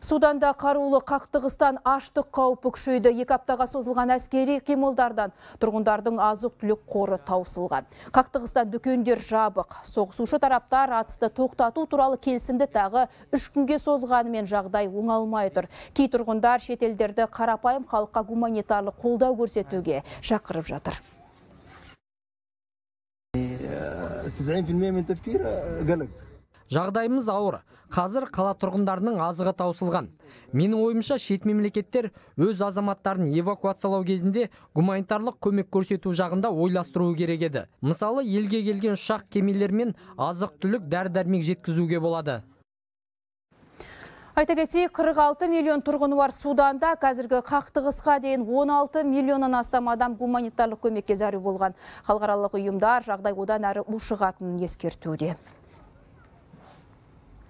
Суданда қарулы қақтығыстан аштық қауіпі күшейді. Екі аптаға созылған әскери қимылдардан тұрғындардың азық түлік қоры таусылған. Қақтығыстан дүкендер жабық. Соғысушы тараптар атысты тоқтату туралы келісімді тағы үш күнге созғанымен жағдай оңалмай тұр. Кей тұрғындар шетелдерді қарапайым халыққа гуманитарлық қолдау көрсетуге шақырып жатыр. Э, жағдайымыз ауыр қазір қала тұрғындарының азығы таусылған менің ойымша шет мемлекеттер өз азаматтарын эвакуациялау кезінде гуманитарлық көмек көрсету жағында ойластыруы керек еді мысалы елге келген шақ кемелермен азық түлік дәрі дәрмек жеткізуге болады Айта кетейік, 46 миллион тұрғыны бар Суданда қазіргі қақтығысқа дейін 16 миллионнан астам адам гуманитарлық көмекке зәру болған. Халықаралық ұйымдар жағдай одан әрі ушығатынын ескертуде.